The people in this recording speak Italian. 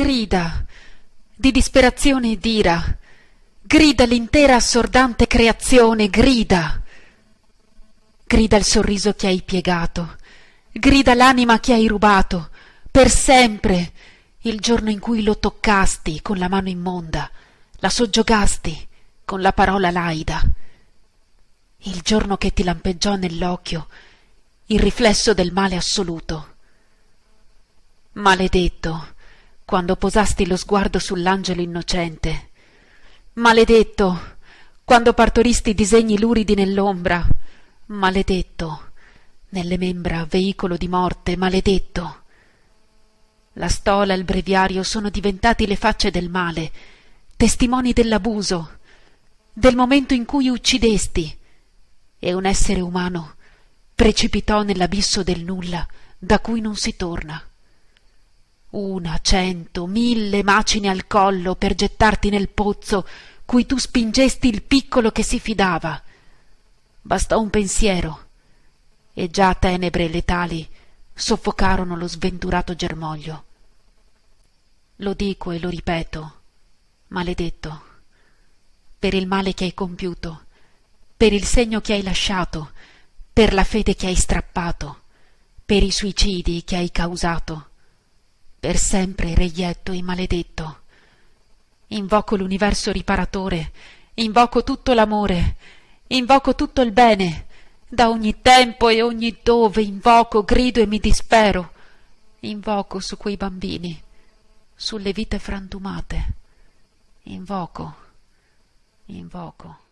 grida di disperazione e d'ira. Grida l'intera assordante creazione, grida. Grida il sorriso che hai piegato, grida l'anima che hai rubato, per sempre, il giorno in cui lo toccasti con la mano immonda, la soggiogasti con la parola laida. Il giorno che ti lampeggiò nell'occhio il riflesso del male assoluto. Maledetto, quando posasti lo sguardo sull'angelo innocente maledetto quando partoristi disegni luridi nell'ombra maledetto nelle membra veicolo di morte maledetto la stola e il breviario sono diventati le facce del male testimoni dell'abuso del momento in cui uccidesti e un essere umano precipitò nell'abisso del nulla da cui non si torna una, cento, mille macine al collo per gettarti nel pozzo cui tu spingesti il piccolo che si fidava. Bastò un pensiero e già tenebre letali soffocarono lo sventurato germoglio. Lo dico e lo ripeto, maledetto, per il male che hai compiuto, per il segno che hai lasciato, per la fede che hai strappato, per i suicidi che hai causato per sempre reietto e maledetto. Invoco l'universo riparatore, invoco tutto l'amore, invoco tutto il bene, da ogni tempo e ogni dove invoco, grido e mi dispero. Invoco su quei bambini, sulle vite frantumate. Invoco, invoco.